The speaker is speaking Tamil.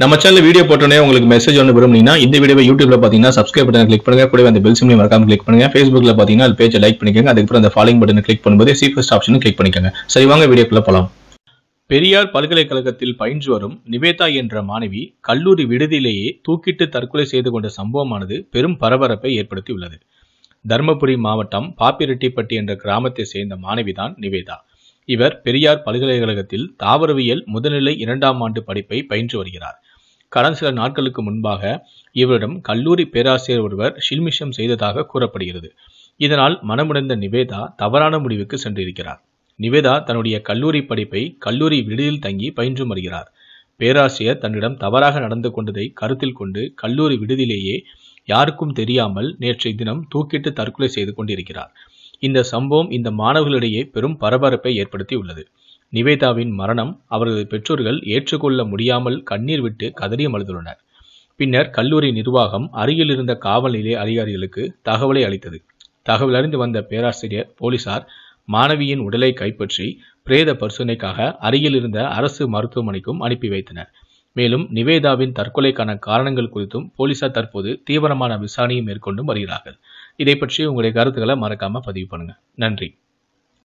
நம்ம சேனல் வீடியோ போட்டோன்னே உங்களுக்கு மெசேஜ் ஒன்று விரும்புனீங்கன்னா இந்த வீடியோ யூடியூப்ல பார்த்தீங்கன்னா சப்ஸ்கிரைப் பட்டன் கிளிக் பண்ணுங்க கூட அந்த பெல் சிம்லையும் மறக்காம கிளிக் பண்ணுங்க ஃபேஸ்புக்ல பார்த்தீங்கன்னா அது பேஜை லைக் பண்ணிக்கோங்க அதுக்கப்புறம் அந்த ஃபாலோயிங் பட்டன் கிளிக் பண்ணும்போது சீஃபஸ்ட் ஆப்ஷனும் கிளிக் பண்ணிக்கோங்க சரி வாங்க வீடியோக்குள்ள போகலாம் பெரியார் பல்கலைக்கழகத்தில் பயின்று வரும் நிவேதா என்ற மாணவி கல்லூரி விடுதியிலேயே தூக்கிட்டு தற்கொலை செய்து கொண்ட சம்பவமானது பெரும் பரபரப்பை ஏற்படுத்தியுள்ளது தருமபுரி மாவட்டம் பாப்பிரெட்டிப்பட்டி என்ற கிராமத்தை சேர்ந்த மாணவிதான் நிவேதா இவர் பெரியார் பல்கலைக்கழகத்தில் தாவரவியல் முதல்நிலை இரண்டாம் ஆண்டு படிப்பை பயின்று வருகிறார் கடந்த சில நாட்களுக்கு முன்பாக இவரிடம் கல்லூரி பேராசிரியர் ஒருவர் ஷில்மிஷம் செய்ததாக கூறப்படுகிறது இதனால் மனமுடைந்த நிவேதா தவறான முடிவுக்கு சென்றிருக்கிறார் நிவேதா தன்னுடைய கல்லூரி படிப்பை கல்லூரி விடுதியில் தங்கி பயின்று வருகிறார் பேராசிரியர் தன்னிடம் தவறாக நடந்து கொண்டதை கருத்தில் கொண்டு கல்லூரி விடுதியிலேயே யாருக்கும் தெரியாமல் நேற்றைய தினம் தூக்கிட்டு தற்கொலை செய்து கொண்டிருக்கிறார் இந்த சம்பவம் இந்த மாணவர்களிடையே பெரும் பரபரப்பை ஏற்படுத்தி உள்ளது நிவேதாவின் மரணம் அவரது பெற்றோர்கள் ஏற்றுக்கொள்ள முடியாமல் கண்ணீர் விட்டு கதறி அழுதுள்ளனர் பின்னர் கல்லூரி நிர்வாகம் அருகில் இருந்த காவல்நிலை அதிகாரிகளுக்கு தகவலை அளித்தது தகவல் அறிந்து வந்த பேராசிரியர் போலீசார் மாணவியின் உடலை கைப்பற்றி பிரேத பரிசோதனைக்காக அருகில் இருந்த அரசு மருத்துவமனைக்கும் அனுப்பி வைத்தனர் மேலும் நிவேதாவின் தற்கொலைக்கான காரணங்கள் குறித்தும் போலீசார் தற்போது தீவிரமான விசாரணையை மேற்கொண்டு வருகிறார்கள் இதை பற்றி உங்களுடைய கருத்துக்களை மறக்காம பதிவு பண்ணுங்க நன்றி